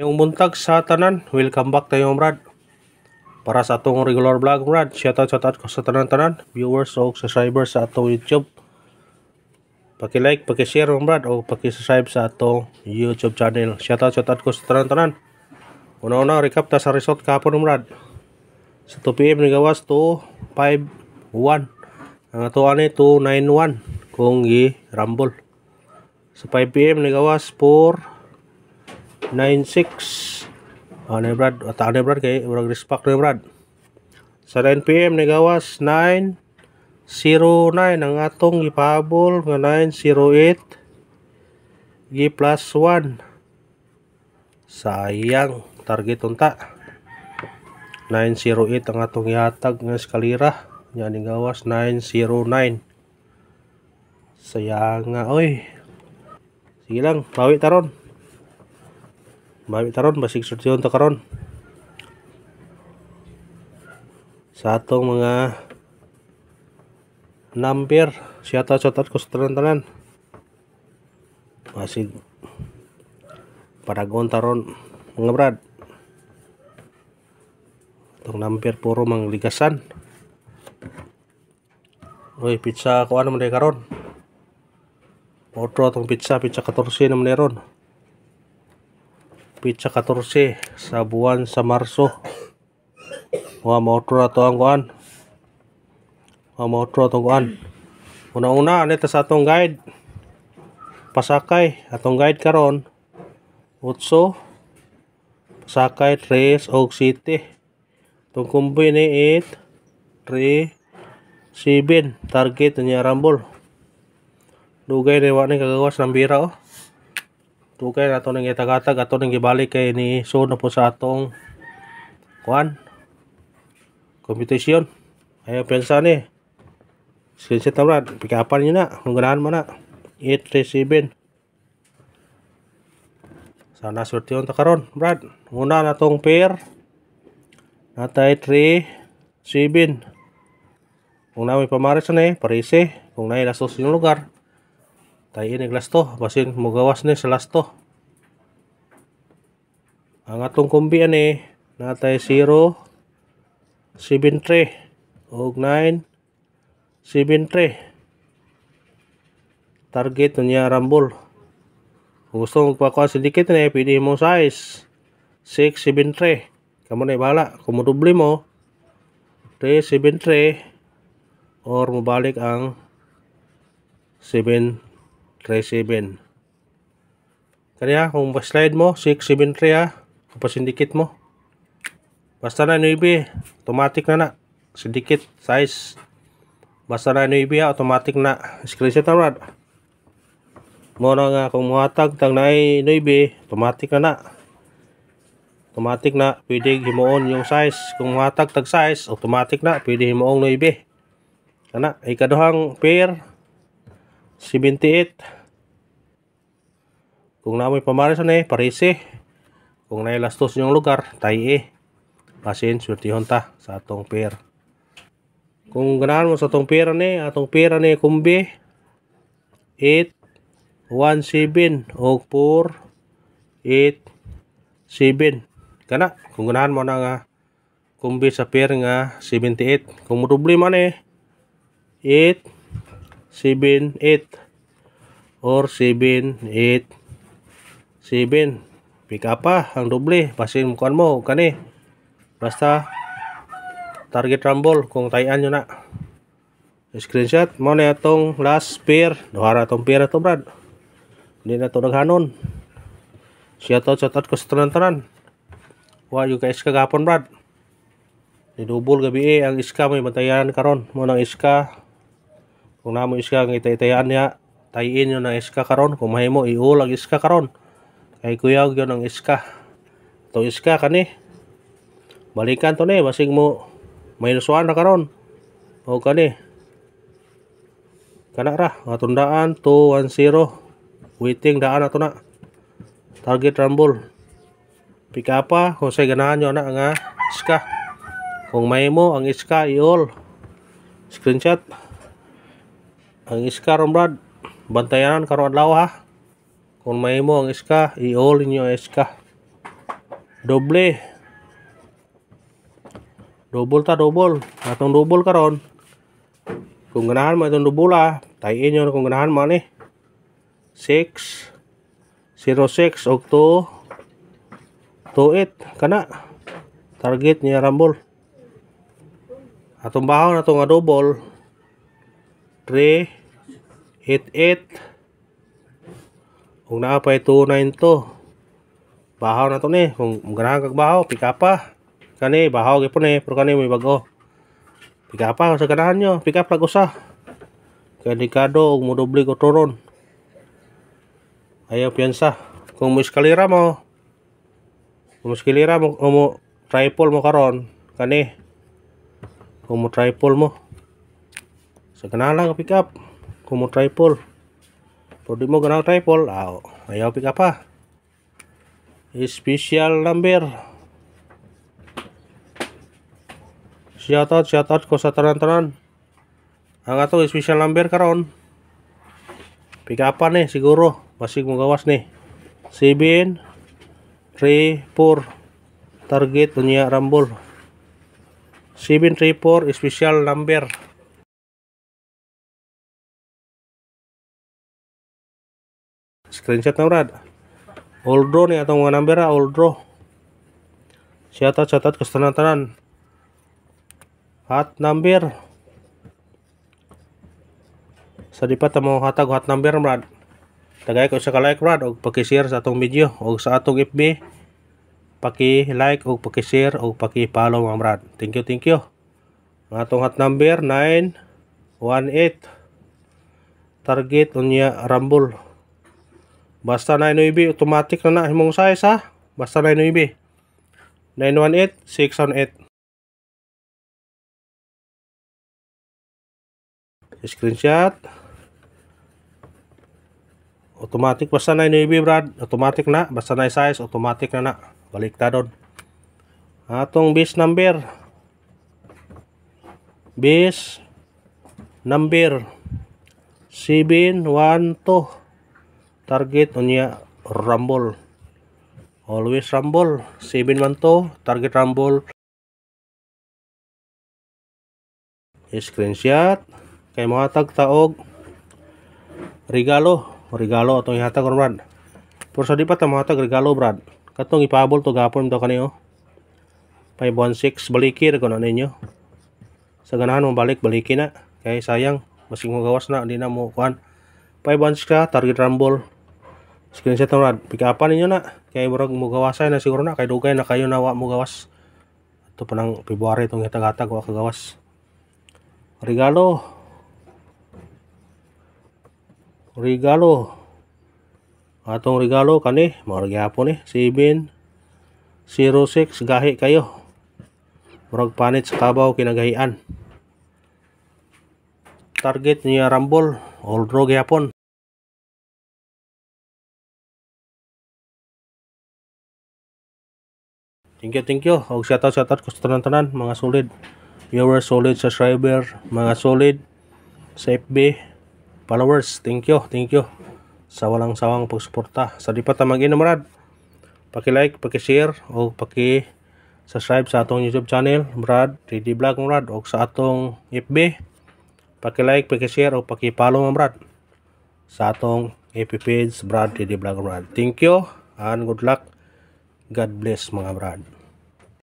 Yung buntag sa tanan, welcome back tayo Brad. Para sa atong regular vlog Brad, shoutout shoutout ko sa tanan-tanan, viewers o subscribers sa atong YouTube. Paki-like, paki-share Brad o paki-subscribe sa atong YouTube channel. Shoutout shoutout ko sa tanan-tanan. Una-una, recap ta sa result kahapon Brad. Sa 2pm nagawas to 5-1. Ang atoan ni 2 9 kung i-rumble. Sa 5pm nagawas 4 96 uh, ni Brad at ni Brad kay urang respect ni Brad sa 9 pm ni gawas ang atong ipahabol nga 908 gi plus 1 sayang target unta 908 ang atong ihatag nga eskalera nya ni gawas 909 sayang nga oy sige lang bawi taron Babi taron masih surtiyon untuk karon. Satu atong mga number siyata shout out ko sa masih pada Basig paragon taron mga brad. Itong pizza kawan naman karon. Otro atau pizza, pizza ketorsi naman meneron pitsa 14 sa buwan sa Marso mga motor na to ang kuan mga mautro itong kuan una-una anita sa atong guide pasakay atong guide karon utso pasakay Tres, og city itong kumbi ni 8 3 7 target niya rambol dugay ni kagawas ng bira oh dugay na ito nang itagatag ato nang ibalik kay ni so na po sa atong kuan kompetisyon ayaw pensa ni screenshot na brad pikapan nyo na kung ganahan mo na 837 sana swerte yun karon brad muna na tong pair natay 37 kung namin pamaris na eh parisi kung nahilasos yung lugar tayo inig lasto basin mugawas ni sa to ang atong kumbi ani natay 0 73 og 9 73 target niya rambol kung gusto mong pakuha sa dikit na pili mo size 673 kamo na ibala kung mudubli mo 373 or mabalik ang 7 37 7 kaya kung slide mo 673 7 ah. tapos sindikit mo basta na 9 automatic na na sindikit size basta na 9 ha ah, automatic na screenshot na rad mo nga kung muhatag tang na 9 automatic na na automatic na pwede himuon yung size kung muhatag tag size automatic na pwede himuong 9 kana ikaduhang pair 78 kung namoy pamarisan eh parese kung nailastos yung lugar tayo eh pasin swertihon ta sa atong pair kung ganahan mo sa atong pera ni atong pera ni kumbi 8 1 7 og kana kung ganahan mo na nga kumbi sa pair nga 78 kung mo problema ni 8 7, 8 or 7, 8 7 pika pa ang doble basin mukuan mo kani basta target rumble kung tayaan nyo na screenshot mo na itong last pair dohara itong pair ito brad hindi na ito naghanon siya to chat out ko sa tanan-tanan wa yung ka iska gapon brad nidubol gabi eh ang iska may matayaran karon mo ng iska kung namo iska ang itaytayan niya tayin yun ang iska karon kung mahimo iulag iska karon kay kuyag yun ang iska to iska kani balikan to ni basig mo may nasuan na karon o kani kana ra matundaan 210 waiting daan ato na target rumble pick up pa ah, kung sa ganahan nyo na nga iska kung may mo ang iska iol screenshot ang iska ron brad bantayanan karo adlaw ha kung mahimo ang iska i-all inyo iska doble double ta double atong double karon kung ganahan mo itong double ha tayin nyo kung ganahan mo ni 6 06 og 2 28 kana target niya rambol atong bahon atong double 3 88 kung naapay 29 to bahaw na to ni kung ganahan kag bahaw pika pa kani bahaw gyapon ni pero kani may bago pika pa sa ganahan nyo pika pa usa kay delikado og modoble ko turon ayaw piyansa kung mo eskalera mo kung mo eskalera mo, mo tripol mo karon kani kung mo tripol mo sa so, ganahan lang pick up Kumo tripod. Pwede mo ganang tripod. Aw, ayaw pika ah. pa. Special number. Shoutout, shoutout ko sa tanan-tanan. Ang ah, ato special number karon. Pika ah, pa ni siguro. Basig mo gawas ni. 7 3 4 target dunia rambol 734 special number screenshot na brad all draw ni atong mga number all draw Shoutout, shoutout, kastanan-tanan. Hot number. Sa dipat ang mga hatag hot number, brad. Tagay ko sa ka-like, brad. O pakishare sa atong video. O sa atong FB. Paki-like, o pakishare, o paki-follow, mga brad. Thank you, thank you. Ang atong hot number, 918. Target unya Rumble. Basta 9.9, automatic na na himong size ha. Basta 9.9. 918, 618. Screenshot. Automatic basta na inuibi oh brad. Automatic na. Basta na size. Automatic na na. Balik ta doon. Atong base number. Base number. 712. target unya Rambol, always Rambol, 7 man to target Rambol, screenshot kay tag taog regalo regalo atong ihatag ron brad pero sa di pa mga mohatag regalo brad katong ipabol to gapon to kaniyo 516 balikir ra kuno ninyo sa ganahan mo balik baliki na kay sayang masing mo gawas na di na mo kuan 516 ka target Rambol. screenshot na rad pikapan ninyo na kay murag mugawasay na siguro na kay dugay na kayo na wa mugawas ito pa ng February itong hitag-hatag wa kagawas regalo regalo atong regalo kani mga gihapon eh 7 06 gahi kayo murag panit sa kabaw kinagahian target niya rambol all draw gihapon Thank you, thank you. Og shout out, shout out ko sa tanan-tanan, mga solid. Viewers, solid subscriber, mga solid. Sa FB, followers, thank you, thank you. Sa walang sawang pagsuporta. Sa di pa tamang inamarad. Paki-like, paki-share, o paki-subscribe sa atong YouTube channel, Brad, 3D Vlog, Brad, o sa atong FB. Paki-like, paki-share, o paki-follow, Brad. Sa atong FB page, Brad, 3D Vlog, Brad. Thank you, and good luck. God bless mga brad.